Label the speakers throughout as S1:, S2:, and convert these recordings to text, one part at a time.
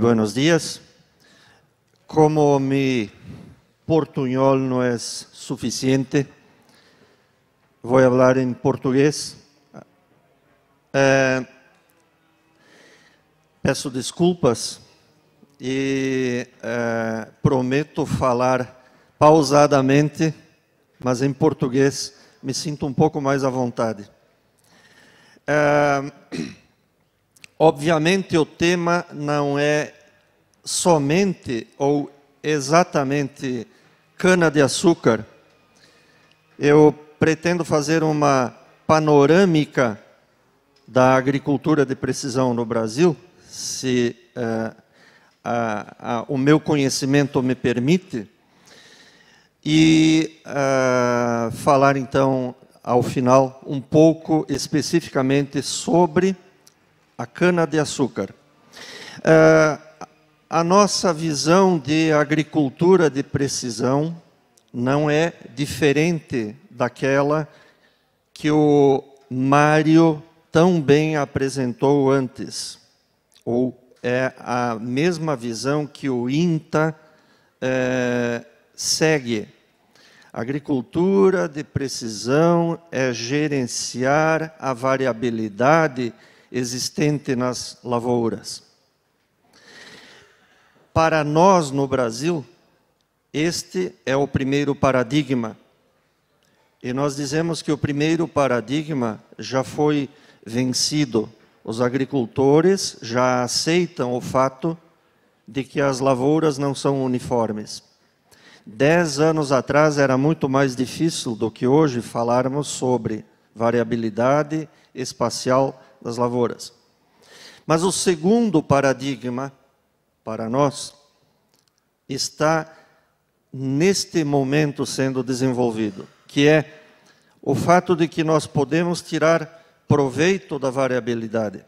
S1: muy buenos días. Como mi portuñol no es suficiente, voy a hablar en portugués. Eh, peço desculpas e eh, prometo falar pausadamente, mas em português me sinto um pouco mais à vontade. Eh, obviamente, o tema não é somente ou exatamente cana-de-açúcar, eu pretendo fazer uma panorâmica da agricultura de precisão no Brasil, se uh, uh, uh, o meu conhecimento me permite, e eh, falar então, ao final, um pouco especificamente sobre a cana-de-açúcar. Uh, eh, a nossa visão de agricultura de precisão não é diferente daquela que o Mário tão bem apresentou antes, ou é a mesma visão que o INTA é, segue. Agricultura de precisão é gerenciar a variabilidade existente nas lavouras para nós no Brasil, este é o primeiro paradigma. E nós dizemos que o primeiro paradigma já foi vencido. Os agricultores já aceitam o fato de que as lavouras não são uniformes. Dez anos atrás era muito mais difícil do que hoje falarmos sobre variabilidade espacial das lavouras. Mas o segundo paradigma para nós, está neste momento sendo desenvolvido, que é o fato de que nós podemos tirar proveito da variabilidade.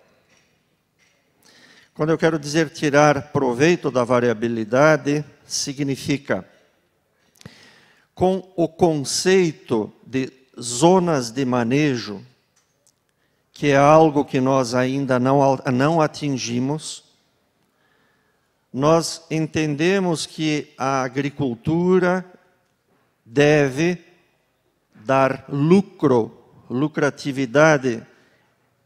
S1: Quando eu quero dizer tirar proveito da variabilidade, significa com o conceito de zonas de manejo, que é algo que nós ainda não, não atingimos, nós entendemos que a agricultura deve dar lucro, lucratividade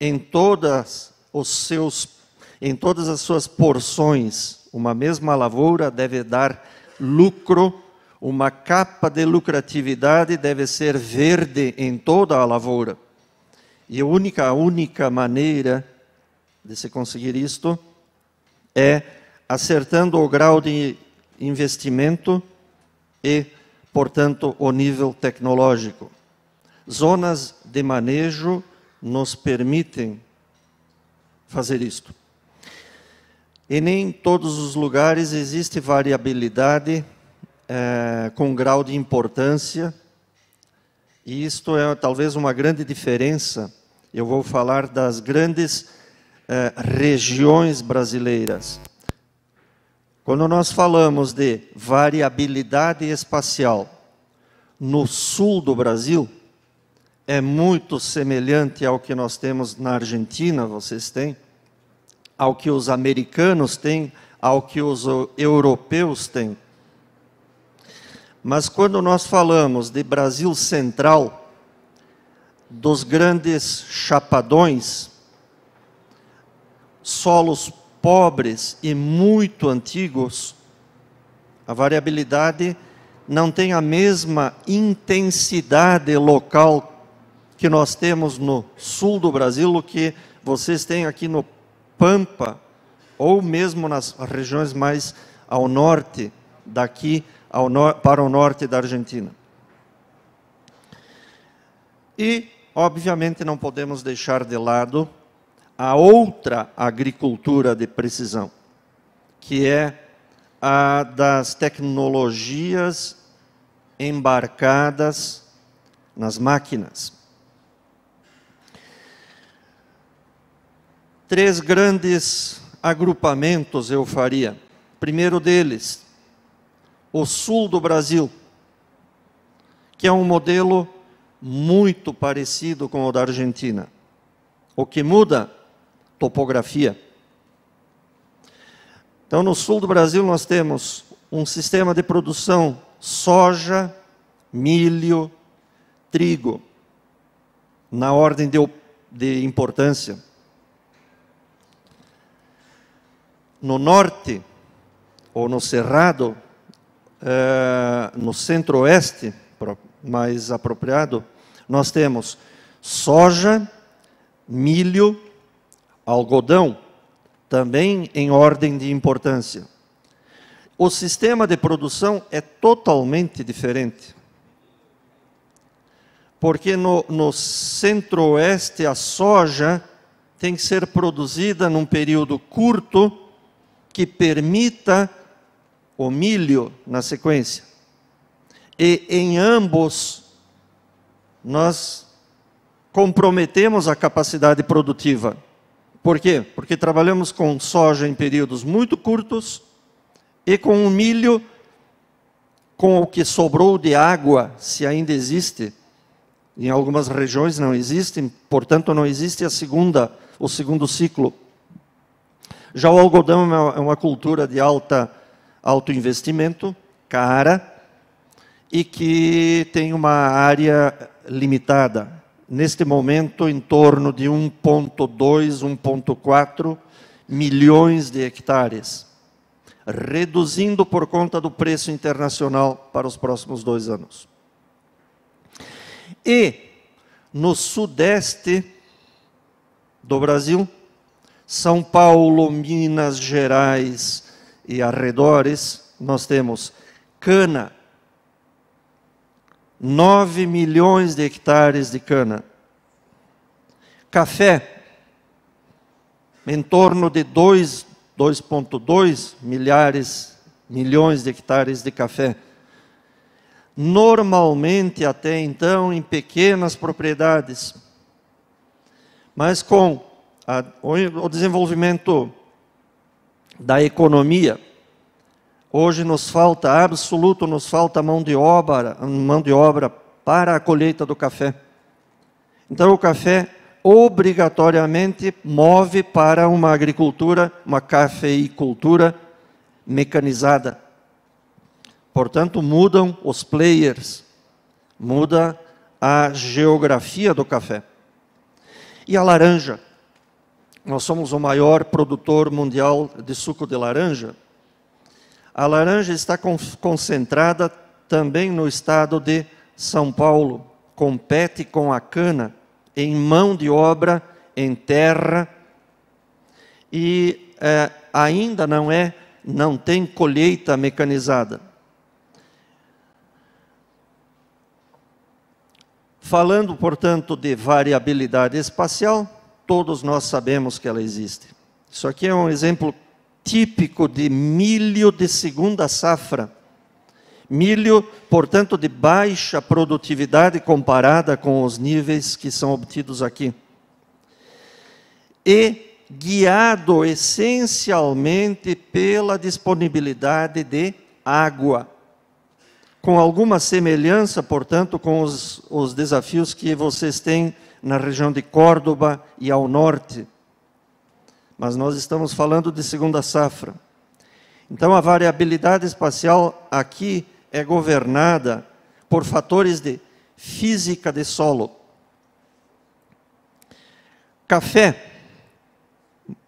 S1: em todas os seus em todas as suas porções. Uma mesma lavoura deve dar lucro, uma capa de lucratividade deve ser verde em toda a lavoura. E a única, a única maneira de se conseguir isto é acertando o grau de investimento e, portanto, o nível tecnológico. Zonas de manejo nos permitem fazer isto. E nem em todos os lugares existe variabilidade é, com grau de importância, e isto é talvez uma grande diferença. Eu vou falar das grandes eh, regiões brasileiras. Quando nós falamos de variabilidade espacial no sul do Brasil, é muito semelhante ao que nós temos na Argentina, vocês têm, ao que os americanos têm, ao que os europeus têm. Mas quando nós falamos de Brasil central, dos grandes chapadões, solos pobres e muito antigos, a variabilidade não tem a mesma intensidade local que nós temos no sul do Brasil, que vocês têm aqui no Pampa, ou mesmo nas regiões mais ao norte, daqui ao no para o norte da Argentina. E, obviamente, não podemos deixar de lado a outra agricultura de precisão, que é a das tecnologias embarcadas nas máquinas. Três grandes agrupamentos eu faria. Primeiro deles, o sul do Brasil, que é um modelo muito parecido com o da Argentina. O que muda topografia. Então, no sul do Brasil, nós temos um sistema de produção soja, milho, trigo, na ordem de, de importância. No norte, ou no cerrado, eh, no centro-oeste, mais apropriado, nós temos soja, milho, algodão, também em ordem de importância. O sistema de produção é totalmente diferente. Porque no, no centro-oeste a soja tem que ser produzida num período curto que permita o milho na sequência. E em ambos nós comprometemos a capacidade produtiva. Por quê? Porque trabalhamos com soja em períodos muito curtos e com o milho, com o que sobrou de água, se ainda existe. Em algumas regiões não existem, portanto não existe a segunda, o segundo ciclo. Já o algodão é, é uma cultura de alta, alto investimento, cara, e que tem uma área limitada neste momento, em torno de 1,2, 1,4 milhões de hectares, reduzindo por conta do preço internacional para os próximos dois anos. E no sudeste do Brasil, São Paulo, Minas Gerais e arredores, nós temos cana 9 milhões de hectares de cana. Café, em torno de 2,2 milhares, milhões de hectares de café. Normalmente, até então, em pequenas propriedades, mas com a, o desenvolvimento da economia, Hoje nos falta absoluto, nos falta mão de obra, mão de obra para a colheita do café. Então o café obrigatoriamente move para uma agricultura, uma cafeicultura mecanizada. Portanto, mudam os players, muda a geografia do café. E a laranja? Nós somos o maior produtor mundial de suco de laranja. A laranja está concentrada também no estado de São Paulo. Compete com a cana em mão de obra, em terra, e é, ainda não é, não tem colheita mecanizada. Falando, portanto, de variabilidade espacial, todos nós sabemos que ela existe. Isso aqui é um exemplo típico de milho de segunda safra. Milho, portanto, de baixa produtividade comparada com os níveis que são obtidos aqui. E guiado essencialmente pela disponibilidade de água. Com alguma semelhança, portanto, com os, os desafios que vocês têm na região de Córdoba e ao norte mas nós estamos falando de segunda safra. Então, a variabilidade espacial aqui é governada por fatores de física de solo. Café,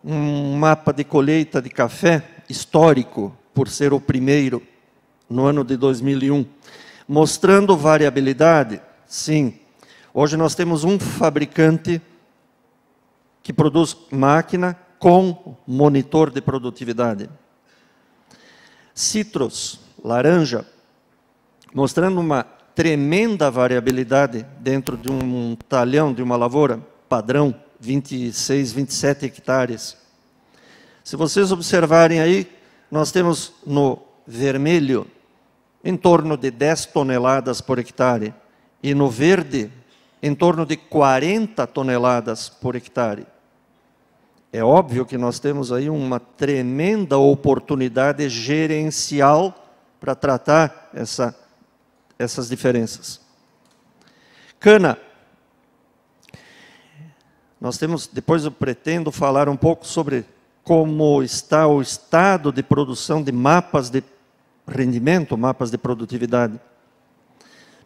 S1: um mapa de colheita de café histórico, por ser o primeiro no ano de 2001, mostrando variabilidade, sim. Hoje nós temos um fabricante que produz máquina com monitor de produtividade. Citros, laranja, mostrando uma tremenda variabilidade dentro de um talhão de uma lavoura padrão, 26, 27 hectares. Se vocês observarem aí, nós temos no vermelho em torno de 10 toneladas por hectare e no verde em torno de 40 toneladas por hectare. É óbvio que nós temos aí uma tremenda oportunidade gerencial para tratar essa, essas diferenças. Cana. Nós temos, depois eu pretendo falar um pouco sobre como está o estado de produção de mapas de rendimento, mapas de produtividade.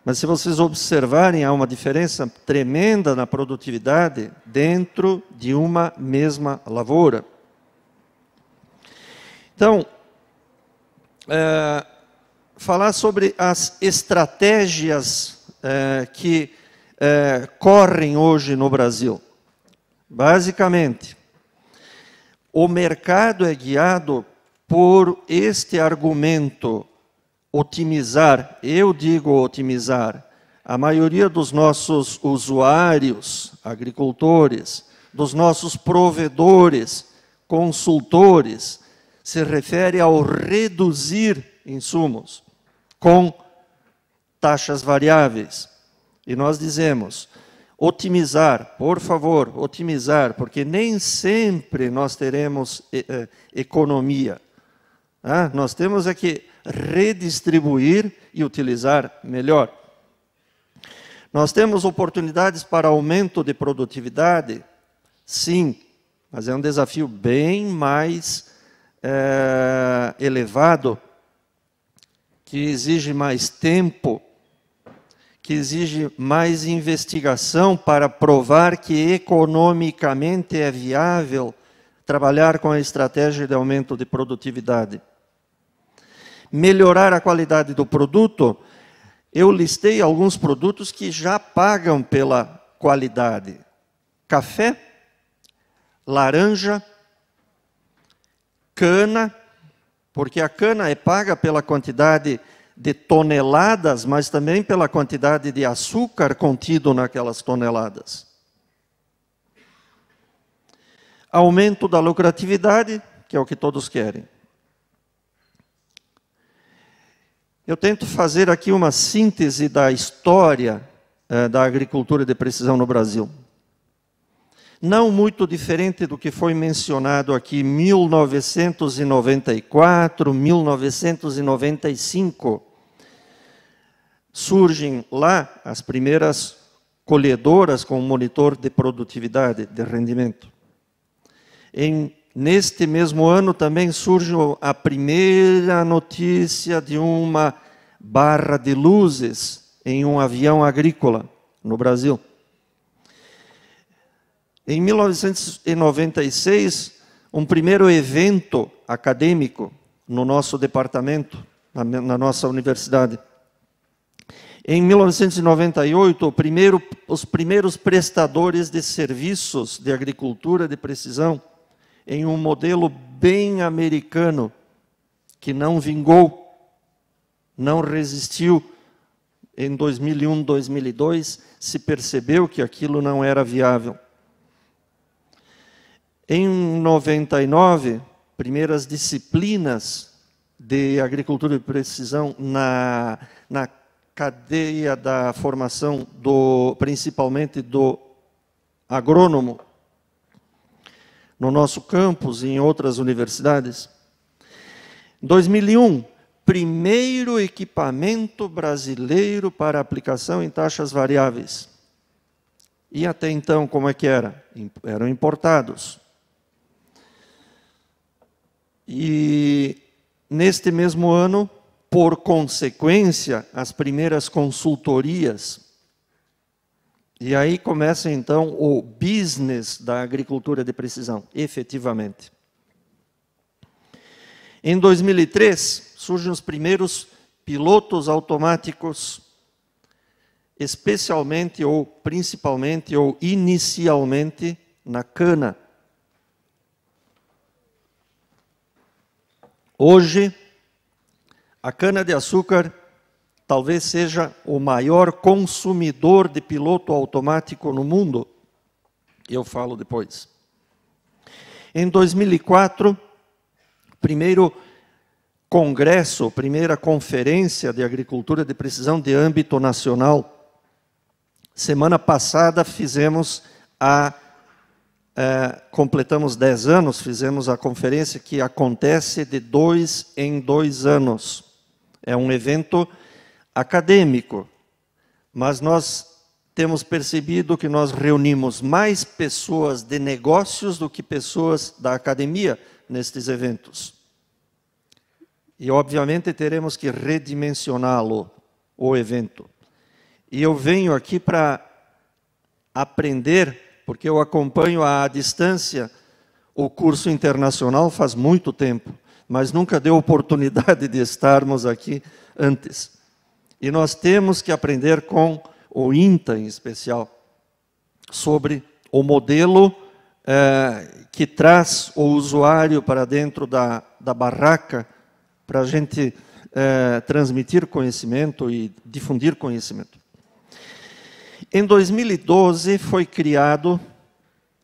S1: Mas se vocês observarem, há uma diferença tremenda na produtividade dentro de uma mesma lavoura. Então, é, falar sobre as estratégias é, que é, correm hoje no Brasil. Basicamente, o mercado é guiado por este argumento otimizar, eu digo otimizar, a maioria dos nossos usuários, agricultores, dos nossos provedores, consultores, se refere ao reduzir insumos com taxas variáveis. E nós dizemos, otimizar, por favor, otimizar, porque nem sempre nós teremos eh, eh economia. Ah, nós temos é que redistribuir e utilizar melhor. Nós temos oportunidades para aumento de produtividade? Sim, mas é um desafio bem mais é, elevado, que exige mais tempo, que exige mais investigação para provar que economicamente é viável trabalhar com a estratégia de aumento de produtividade melhorar a qualidade do produto, eu listei alguns produtos que já pagam pela qualidade: café, laranja, cana, porque a cana é paga pela quantidade de toneladas, mas também pela quantidade de açúcar contido naquelas toneladas. Aumento da lucratividade, que é o que todos querem. Eu tento fazer aqui uma síntese da história eh, da agricultura de precisão no Brasil. Não muito diferente do que foi mencionado aqui, 1994, 1995. Surgem lá as primeiras colhedoras com monitor de produtividade, de rendimento. Em Neste mesmo ano também surge a primeira notícia de uma barra de luzes em um avião agrícola no Brasil. Em 1996, um primeiro evento acadêmico no nosso departamento, na nossa universidade. Em 1998, primeiro, os primeiros prestadores de serviços de agricultura de precisão em um modelo bem americano, que não vingou, não resistiu. Em 2001, 2002, se percebeu que aquilo não era viável. Em 99, primeiras disciplinas de agricultura de precisão na, na cadeia da formação do principalmente do agrônomo no nosso campus e em outras universidades. 2001, primeiro equipamento brasileiro para aplicação em taxas variáveis. E até então, como é que era? Eram importados. E neste mesmo ano, por consequência, as primeiras consultorias e aí começa então o business da agricultura de precisão, efetivamente. Em 2003, surgem os primeiros pilotos automáticos, especialmente ou principalmente ou inicialmente na cana. Hoje, a cana-de-açúcar talvez seja o maior consumidor de piloto automático no mundo. Eu falo depois. Em 2004, primeiro congresso, primeira conferência de agricultura de precisão de âmbito nacional. Semana passada fizemos a é, completamos 10 anos, fizemos a conferência que acontece de dois em dois anos. É um evento acadêmico, mas nós temos percebido que nós reunimos mais pessoas de negócios do que pessoas da academia nestes eventos. E, obviamente, teremos que redimensioná-lo, o evento. E eu venho aqui para aprender, porque eu acompanho à distância o curso internacional faz muito tempo, mas nunca deu oportunidade de estarmos aqui antes. E nós temos que aprender com o INTA, em especial, sobre o modelo é, que traz o usuário para dentro da, da barraca para a gente é, transmitir conhecimento e difundir conhecimento. Em 2012 foi criado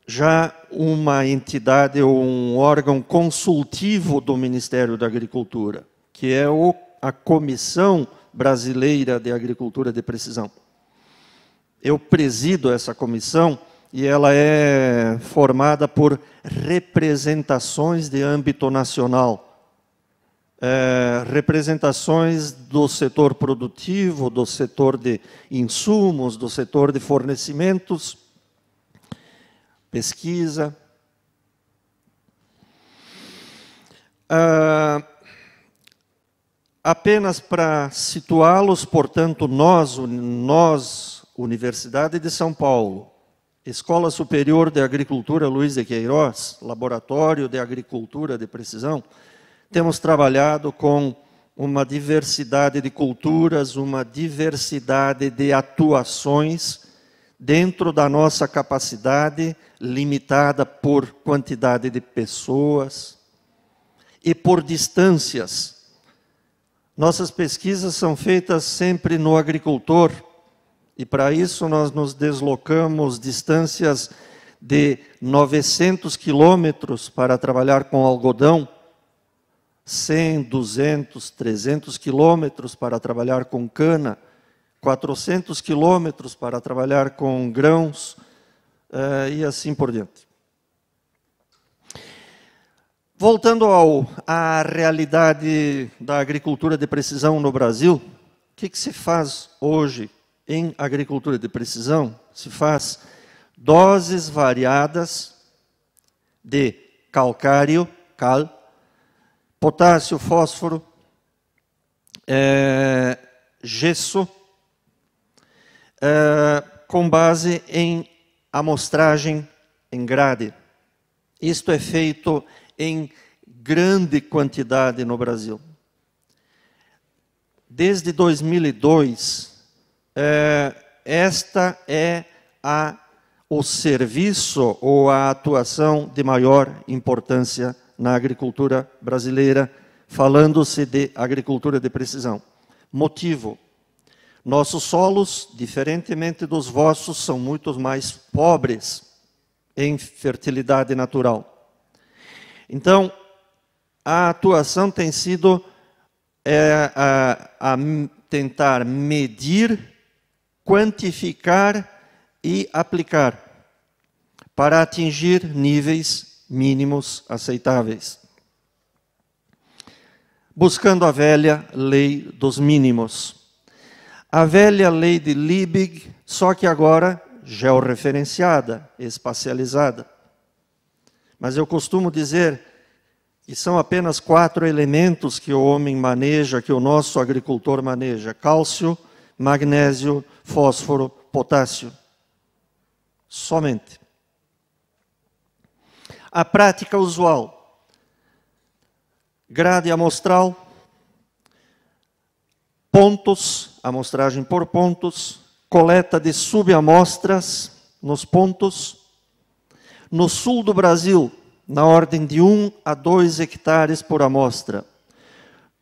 S1: já uma entidade ou um órgão consultivo do Ministério da Agricultura, que é o, a Comissão Brasileira de Agricultura de Precisão. Eu presido essa comissão e ela é formada por representações de âmbito nacional, é, representações do setor produtivo, do setor de insumos, do setor de fornecimentos, pesquisa. Uh, Apenas para situá-los, portanto, nós, nós, Universidade de São Paulo, Escola Superior de Agricultura Luiz de Queiroz, Laboratório de Agricultura de Precisão, temos trabalhado com uma diversidade de culturas, uma diversidade de atuações dentro da nossa capacidade, limitada por quantidade de pessoas e por distâncias nossas pesquisas são feitas sempre no agricultor, e para isso nós nos deslocamos distâncias de 900 quilômetros para trabalhar com algodão, 100, 200, 300 quilômetros para trabalhar com cana, 400 quilômetros para trabalhar com grãos uh, e assim por diante. Voltando ao, à realidade da agricultura de precisão no Brasil, o que, que, se faz hoje em agricultura de precisão? Se faz doses variadas de calcário, cal, potássio, fósforo, é, gesso, é, com base em amostragem em grade. Isto é feito em grande quantidade no Brasil. Desde 2002, é, eh, esta é a, o serviço ou a atuação de maior importância na agricultura brasileira, falando-se de agricultura de precisão. Motivo: nossos solos, diferentemente dos vossos, são muito mais pobres em fertilidade natural. Então, a atuação tem sido é, a, a tentar medir, quantificar e aplicar para atingir níveis mínimos aceitáveis. Buscando a velha lei dos mínimos. A velha lei de Liebig, só que agora georreferenciada, espacializada. Mas eu costumo dizer que são apenas quatro elementos que o homem maneja, que o nosso agricultor maneja: cálcio, magnésio, fósforo, potássio. Somente. A prática usual: grade amostral, pontos, amostragem por pontos, coleta de subamostras nos pontos no sul do Brasil, na ordem de 1 a 2 hectares por amostra.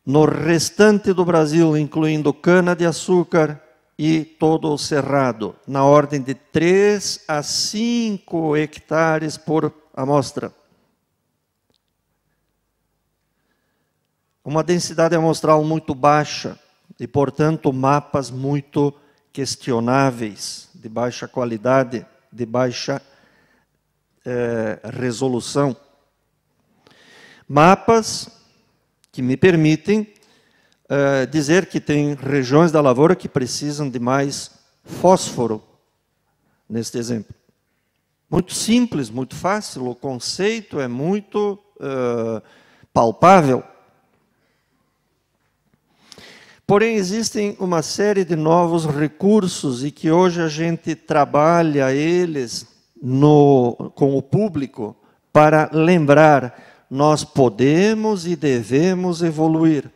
S1: No restante do Brasil, incluindo cana-de-açúcar e todo o cerrado, na ordem de 3 a 5 hectares por amostra. Uma densidade amostral muito baixa e, portanto, mapas muito questionáveis, de baixa qualidade, de baixa é, resolução. Mapas que me permitem é, dizer que tem regiões da lavoura que precisam de mais fósforo, neste exemplo. Muito simples, muito fácil, o conceito é muito é, palpável. Porém, existem uma série de novos recursos e que hoje a gente trabalha eles no, com o público para lembrar: nós podemos e devemos evoluir.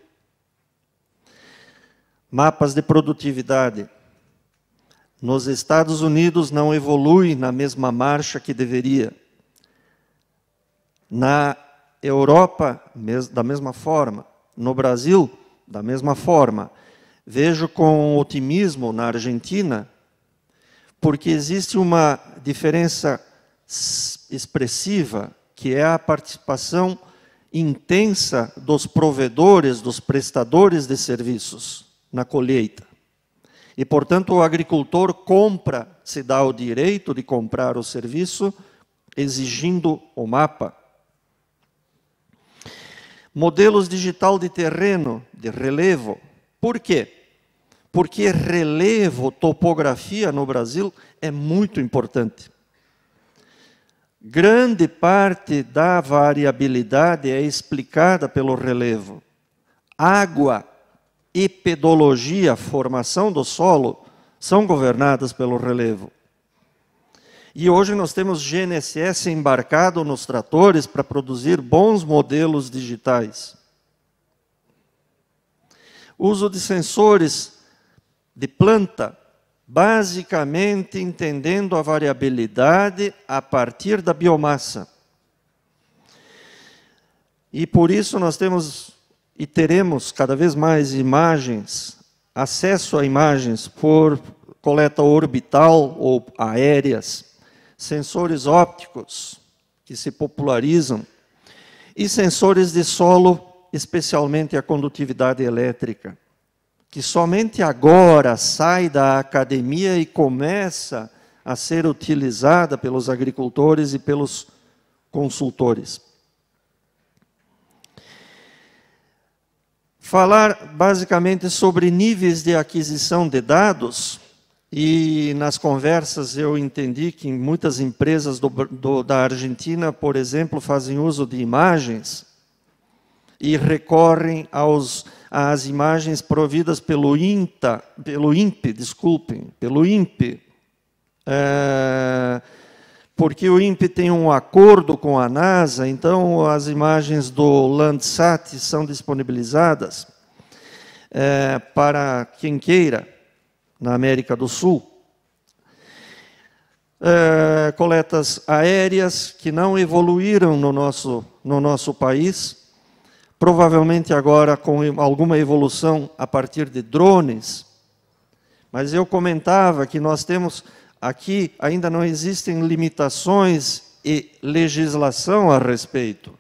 S1: Mapas de produtividade. Nos Estados Unidos não evolui na mesma marcha que deveria. Na Europa, da mesma forma. No Brasil, da mesma forma. Vejo com otimismo na Argentina porque existe uma diferença expressiva, que é a participação intensa dos provedores, dos prestadores de serviços na colheita. E, portanto, o agricultor compra, se dá o direito de comprar o serviço, exigindo o mapa. Modelos digital de terreno, de relevo. Por quê? porque relevo, topografia no Brasil é muito importante. Grande parte da variabilidade é explicada pelo relevo. Água e pedologia, formação do solo, são governadas pelo relevo. E hoje nós temos GNSS embarcado nos tratores para produzir bons modelos digitais. Uso de sensores de planta, basicamente entendendo a variabilidade a partir da biomassa. E por isso nós temos e teremos cada vez mais imagens, acesso a imagens por coleta orbital ou aéreas, sensores ópticos que se popularizam e sensores de solo, especialmente a condutividade elétrica que somente agora sai da academia e começa a ser utilizada pelos agricultores e pelos consultores. Falar basicamente sobre níveis de aquisição de dados, e nas conversas eu entendi que muitas empresas do, do, da Argentina, por exemplo, fazem uso de imagens e recorrem aos as imagens providas pelo INTA, pelo INPE, desculpem, pelo INPE, é, porque o INPE tem um acordo com a NASA, então as imagens do Landsat são disponibilizadas é, para quem queira na América do Sul. É, coletas aéreas que não evoluíram no nosso, no nosso país, provavelmente agora com alguma evolução a partir de drones. Mas eu comentava que nós temos aqui ainda não existem limitações e legislação a respeito.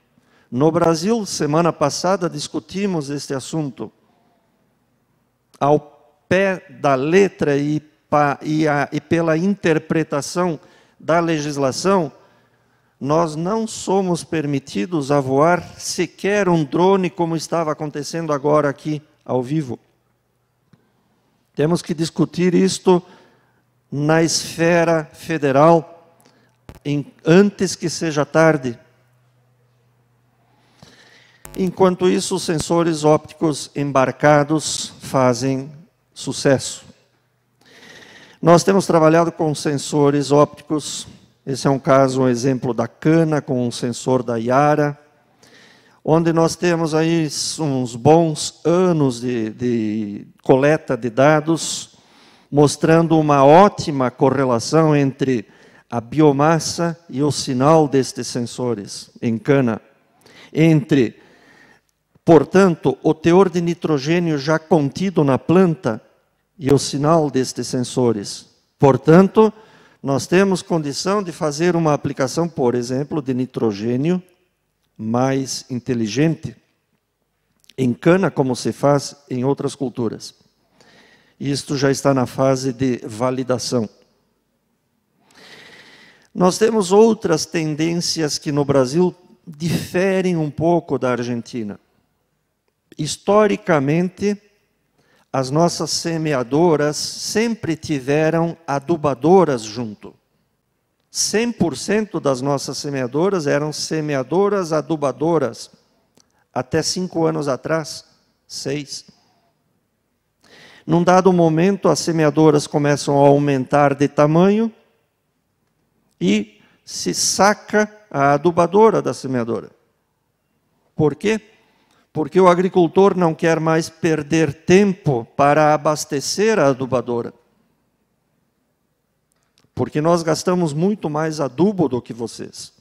S1: No Brasil, semana passada discutimos este assunto ao pé da letra e, pa, e, a, e pela interpretação da legislação, nós não somos permitidos a voar sequer um drone como estava acontecendo agora aqui ao vivo. Temos que discutir isto na esfera federal em, antes que seja tarde. Enquanto isso, os sensores ópticos embarcados fazem sucesso. Nós temos trabalhado com sensores ópticos esse é um caso, um exemplo da cana com um sensor da Yara, onde nós temos aí uns bons anos de, de coleta de dados, mostrando uma ótima correlação entre a biomassa e o sinal destes sensores em cana, entre, portanto, o teor de nitrogênio já contido na planta e o sinal destes sensores. Portanto, nós temos condição de fazer uma aplicação, por exemplo, de nitrogênio mais inteligente em cana, como se faz em outras culturas. Isto já está na fase de validação. Nós temos outras tendências que no Brasil diferem um pouco da Argentina. Historicamente, as nossas semeadoras sempre tiveram adubadoras junto. 100% das nossas semeadoras eram semeadoras adubadoras. Até cinco anos atrás, seis. Num dado momento, as semeadoras começam a aumentar de tamanho e se saca a adubadora da semeadora. Por quê? porque o agricultor não quer mais perder tempo para abastecer a adubadora. Porque nós gastamos muito mais adubo do que vocês.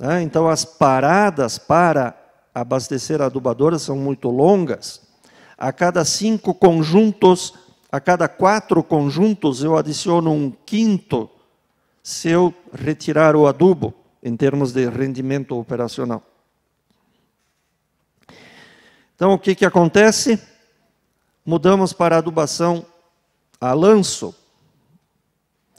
S1: Né? Então, as paradas para abastecer a adubadora são muito longas. A cada cinco conjuntos, a cada quatro conjuntos, eu adiciono um quinto se eu retirar o adubo, em termos de rendimento operacional. Então o que, que acontece? Mudamos para adubação a lanço.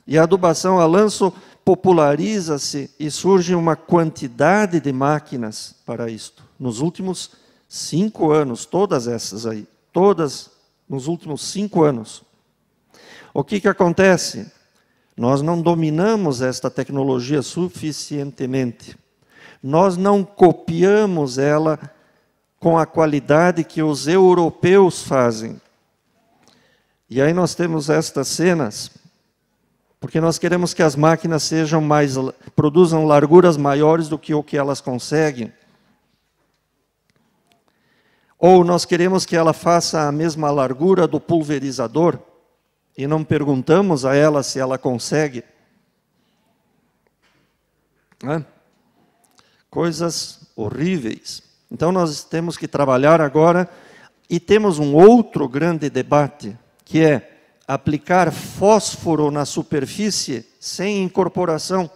S1: E a adubação a lanço populariza-se e surge uma quantidade de máquinas para isto. Nos últimos cinco anos, todas essas aí, todas nos últimos cinco anos. O que, que acontece? Nós não dominamos esta tecnologia suficientemente. Nós não copiamos ela com a qualidade que os europeus fazem. E aí nós temos estas cenas, porque nós queremos que as máquinas sejam mais produzam larguras maiores do que o que elas conseguem. Ou nós queremos que ela faça a mesma largura do pulverizador e não perguntamos a ela se ela consegue. Coisas horríveis. Então nós temos que trabalhar agora e temos um outro grande debate, que é aplicar fósforo na superfície sem incorporação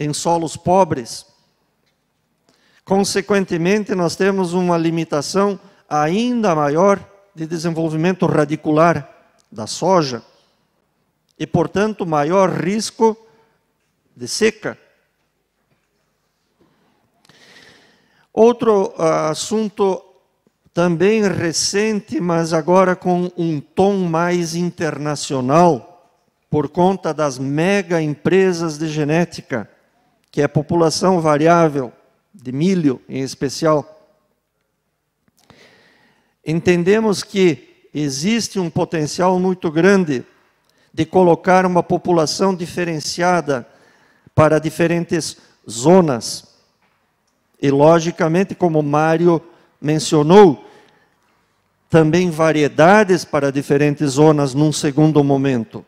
S1: em solos pobres. Consequentemente, nós temos uma limitação ainda maior de desenvolvimento radicular da soja e, portanto, maior risco de seca Outro ah, assunto também recente, mas agora com um tom mais internacional, por conta das mega empresas de genética, que é a população variável de milho em especial. Entendemos que existe um potencial muito grande de colocar uma população diferenciada para diferentes zonas e, logicamente, como Mário mencionou, também variedades para diferentes zonas num segundo momento.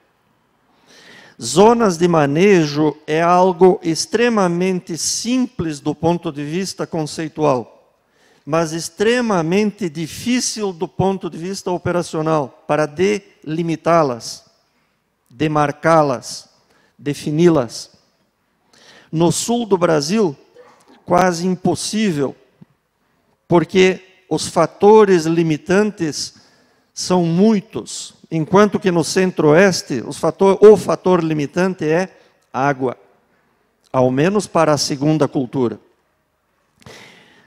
S1: Zonas de manejo é algo extremamente simples do ponto de vista conceitual, mas extremamente difícil do ponto de vista operacional para delimitá-las, demarcá-las, defini-las. No sul do Brasil, quase impossível, porque os fatores limitantes são muitos, enquanto que no centro-oeste fator, o fator limitante é água, ao menos para a segunda cultura.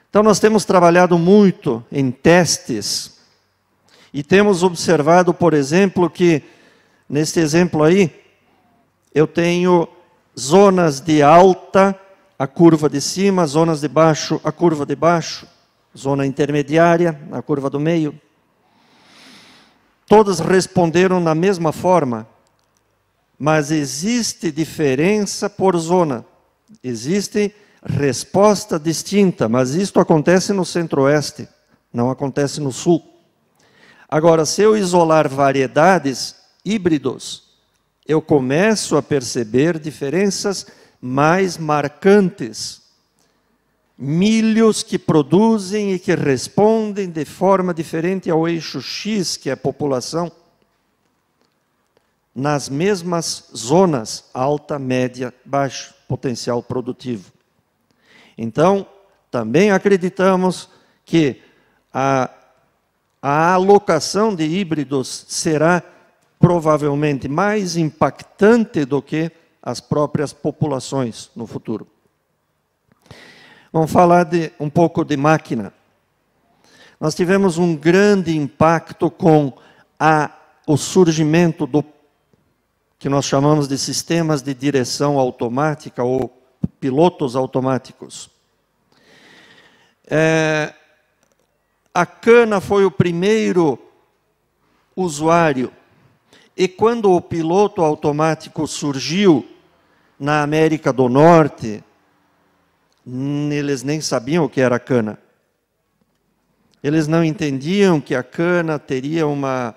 S1: Então, nós temos trabalhado muito em testes e temos observado, por exemplo, que neste exemplo aí, eu tenho zonas de alta a curva de cima, zonas de baixo, a curva de baixo, zona intermediária, a curva do meio. Todas responderam na mesma forma, mas existe diferença por zona. Existe resposta distinta, mas isto acontece no centro-oeste, não acontece no sul. Agora, se eu isolar variedades híbridos, eu começo a perceber diferenças mais marcantes, milhos que produzem e que respondem de forma diferente ao eixo X, que é a população, nas mesmas zonas, alta, média, baixo, potencial produtivo. Então, também acreditamos que a, a alocação de híbridos será provavelmente mais impactante do que as próprias populações no futuro. Vamos falar de, um pouco de máquina. Nós tivemos um grande impacto com a, o surgimento do que nós chamamos de sistemas de direção automática ou pilotos automáticos. É, a cana foi o primeiro usuário. E quando o piloto automático surgiu, na América do Norte, hum, eles nem sabiam o que era cana. Eles não entendiam que a cana teria uma,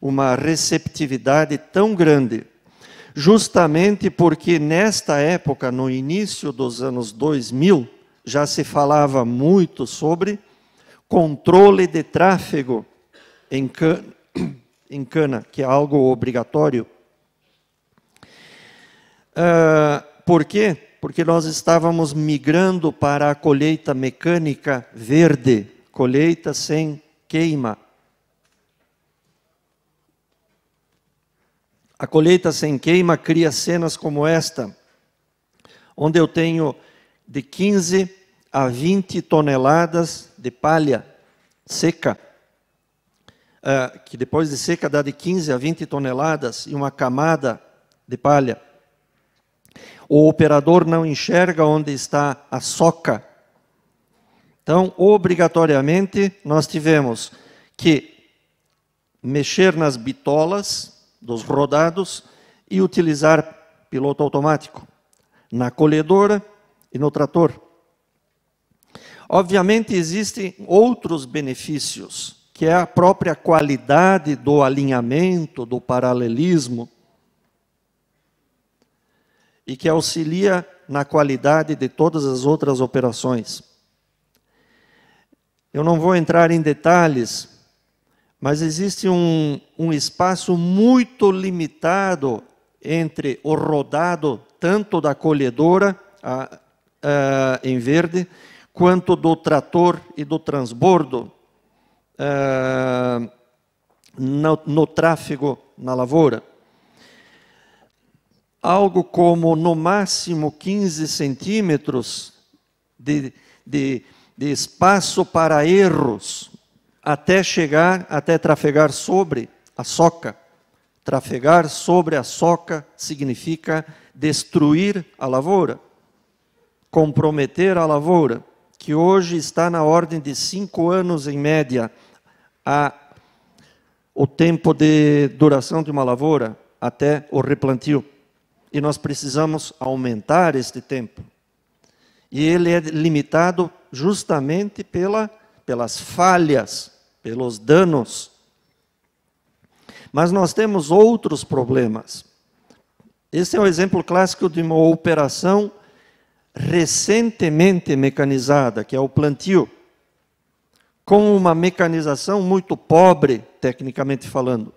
S1: uma receptividade tão grande, justamente porque nesta época, no início dos anos 2000, já se falava muito sobre controle de tráfego em cana, em cana que é algo obrigatório ah, por quê? Porque nós estávamos migrando para a colheita mecânica verde, colheita sem queima. A colheita sem queima cria cenas como esta, onde eu tenho de 15 a 20 toneladas de palha seca, ah, que depois de seca dá de 15 a 20 toneladas e uma camada de palha. O operador não enxerga onde está a soca. Então, obrigatoriamente, nós tivemos que mexer nas bitolas dos rodados e utilizar piloto automático na colhedora e no trator. Obviamente existem outros benefícios, que é a própria qualidade do alinhamento, do paralelismo e que auxilia na qualidade de todas as outras operações. Eu não vou entrar em detalhes, mas existe um, um espaço muito limitado entre o rodado, tanto da colhedora, a, a, em verde, quanto do trator e do transbordo a, eh, no, no tráfego na lavoura algo como no máximo 15 centímetros de, de, de espaço para erros, até chegar, até trafegar sobre a soca. Trafegar sobre a soca significa destruir a lavoura, comprometer a lavoura, que hoje está na ordem de cinco anos em média, a, o tempo de duração de uma lavoura até o replantio e nós precisamos aumentar este tempo. E ele é limitado justamente pela, pelas falhas, pelos danos. Mas nós temos outros problemas. Esse é um exemplo clássico de uma operação recentemente mecanizada, que é o plantio, com uma mecanização muito pobre, tecnicamente falando,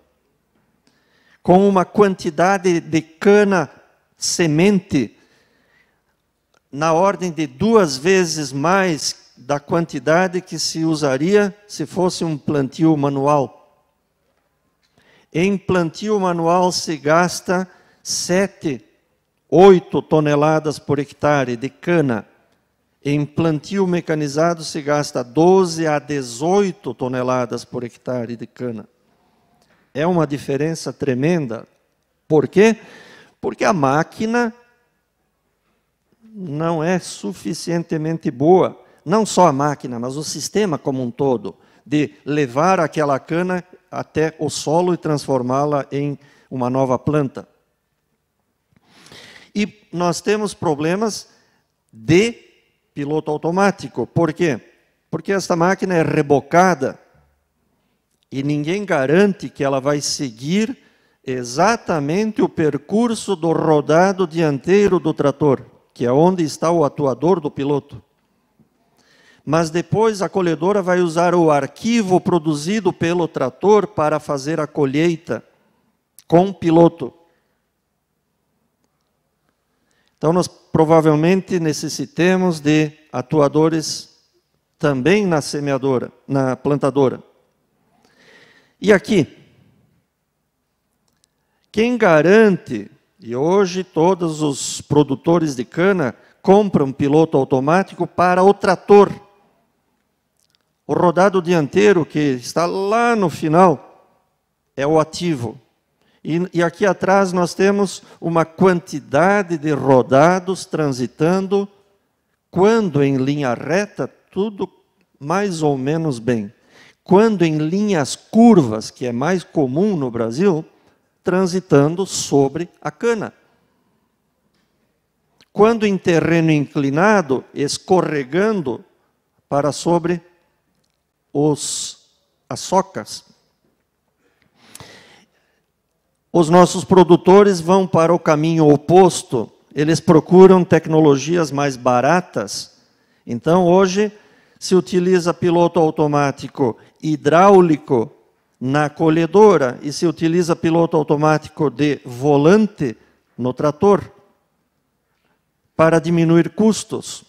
S1: com uma quantidade de cana semente na ordem de duas vezes mais da quantidade que se usaria se fosse um plantio manual. Em plantio manual se gasta 7, 8 toneladas por hectare de cana. Em plantio mecanizado se gasta 12 a 18 toneladas por hectare de cana. É uma diferença tremenda. Por quê? Porque porque a máquina não é suficientemente boa, não só a máquina, mas o sistema como um todo, de levar aquela cana até o solo e transformá-la em uma nova planta. E nós temos problemas de piloto automático. Por quê? Porque esta máquina é rebocada e ninguém garante que ela vai seguir exatamente o percurso do rodado dianteiro do trator, que é onde está o atuador do piloto. Mas depois a colhedora vai usar o arquivo produzido pelo trator para fazer a colheita com o piloto. Então, nós provavelmente necessitemos de atuadores também na semeadora, na plantadora. E aqui, quem garante, e hoje todos os produtores de cana compram piloto automático para o trator. O rodado dianteiro, que está lá no final, é o ativo. E, e, aqui atrás nós temos uma quantidade de rodados transitando, quando em linha reta, tudo mais ou menos bem. Quando em linhas curvas, que é mais comum no Brasil, transitando sobre a cana. Quando em terreno inclinado, escorregando para sobre os, as socas. Os nossos produtores vão para o caminho oposto, eles procuram tecnologias mais baratas. Então, hoje, se utiliza piloto automático hidráulico na colhedora e se utiliza piloto automático de volante no trator para diminuir custos.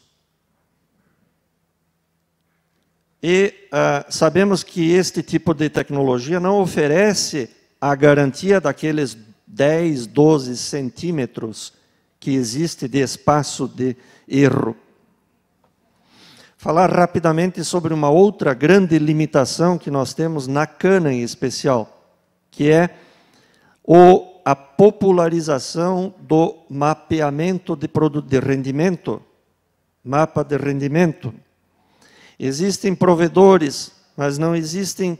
S1: E ah, sabemos que este tipo de tecnologia não oferece a garantia daqueles 10, 12 centímetros que existe de espaço de erro falar rapidamente sobre uma outra grande limitação que nós temos na cana em especial, que é o, a popularização do mapeamento de, produto, de rendimento, mapa de rendimento. Existem provedores, mas não existem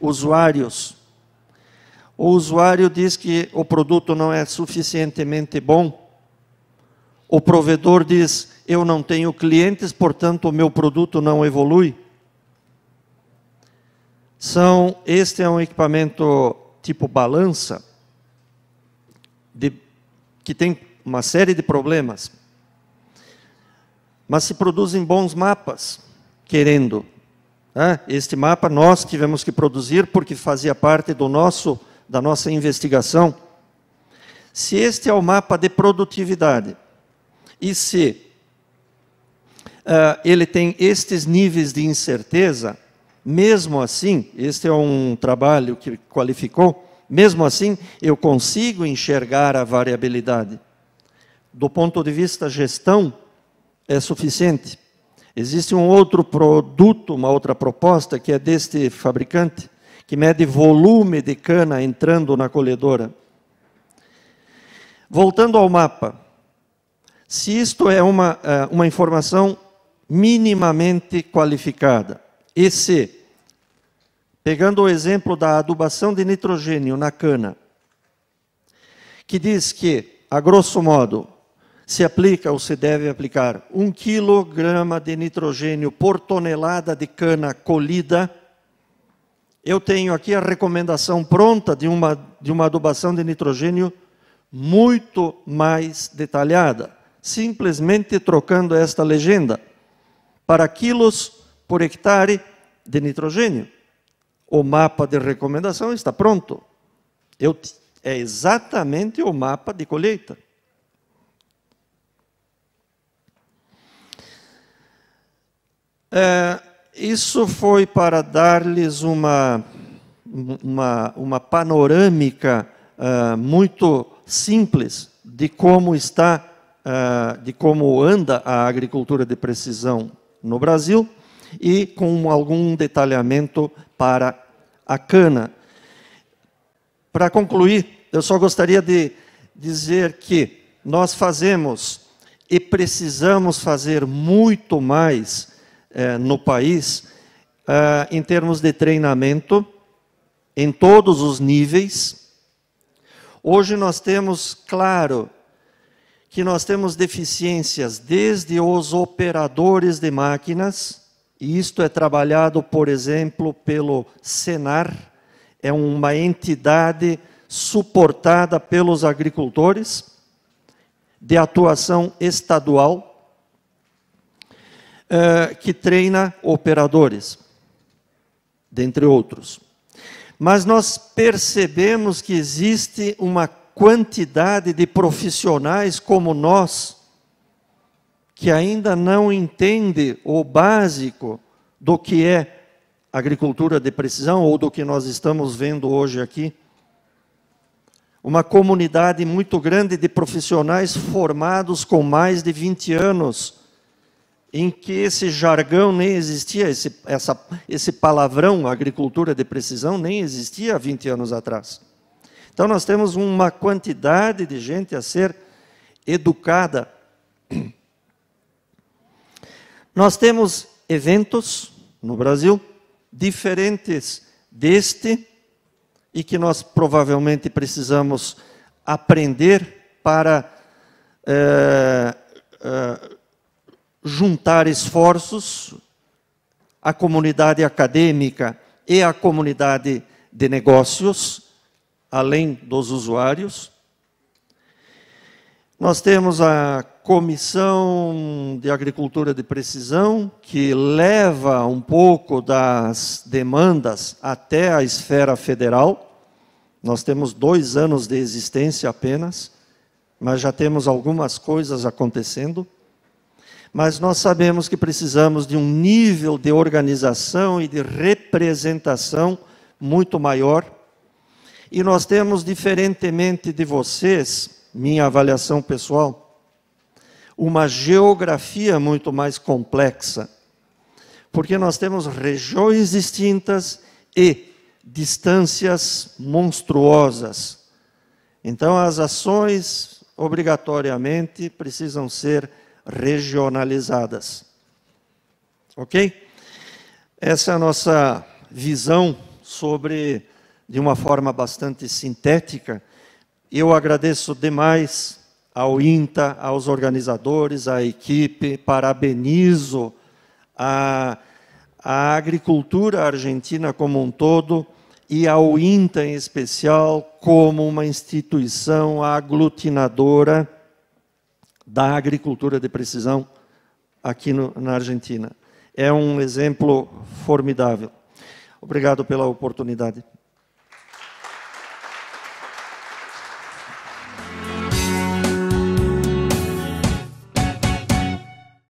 S1: usuários. O usuário diz que o produto não é suficientemente bom. O provedor diz eu não tenho clientes, portanto o meu produto não evolui. São, este é um equipamento tipo balança, de, que tem uma série de problemas, mas se produzem bons mapas, querendo. Né? Este mapa nós tivemos que produzir porque fazia parte do nosso, da nossa investigação. Se este é o mapa de produtividade, e se uh, ele tem estes níveis de incerteza, mesmo assim, este é um trabalho que qualificou, mesmo assim, eu consigo enxergar a variabilidade. Do ponto de vista gestão, é suficiente. Existe um outro produto, uma outra proposta, que é deste fabricante, que mede volume de cana entrando na colhedora. Voltando ao mapa, se isto é uma, ah, uma informação minimamente qualificada. E se, pegando o exemplo da adubação de nitrogênio na cana, que diz que, a grosso modo, se aplica ou se deve aplicar um quilograma de nitrogênio por tonelada de cana colhida, eu tenho aqui a recomendação pronta de uma, de uma adubação de nitrogênio muito mais detalhada, simplesmente trocando esta legenda para quilos por hectare de nitrogênio. O mapa de recomendação está pronto. Eu, é exatamente o mapa de colheita. É, isso foi para dar-lhes uma, uma, uma, panorâmica uh, muito simples de como está, uh, de como anda a agricultura de precisão no Brasil, e com algum detalhamento para a cana. Para concluir, eu só gostaria de dizer que nós fazemos e precisamos fazer muito mais eh, no país eh, em termos de treinamento em todos os níveis. Hoje nós temos, claro, que nós temos deficiências desde os operadores de máquinas, e isto é trabalhado, por exemplo, pelo Senar, é uma entidade suportada pelos agricultores, de atuação estadual, eh, que treina operadores, dentre outros. Mas nós percebemos que existe uma quantidade de profissionais como nós, que ainda não entende o básico do que é agricultura de precisão ou do que nós estamos vendo hoje aqui. Uma comunidade muito grande de profissionais formados com mais de 20 anos, em que esse jargão nem existia, esse, essa, esse palavrão agricultura de precisão nem existia há 20 anos atrás. Então, nós temos uma quantidade de gente a ser educada. Nós temos eventos no Brasil diferentes deste e que nós provavelmente precisamos aprender para é, é, juntar esforços, a comunidade acadêmica e a comunidade de negócios, além dos usuários. Nós temos a Comissão de Agricultura de Precisão, que leva um pouco das demandas até a esfera federal. Nós temos dois anos de existência apenas, mas já temos algumas coisas acontecendo. Mas nós sabemos que precisamos de um nível de organização e de representação muito maior e nós temos, diferentemente de vocês, minha avaliação pessoal, uma geografia muito mais complexa, porque nós temos regiões distintas e distâncias monstruosas. Então, as ações obrigatoriamente precisam ser regionalizadas. Ok? Essa é a nossa visão sobre de uma forma bastante sintética. Eu agradeço demais ao INTA, aos organizadores, à equipe, parabenizo a, a agricultura argentina como um todo e ao INTA em especial como uma instituição aglutinadora da agricultura de precisão aqui no, na Argentina. É um exemplo formidável. Obrigado pela oportunidade.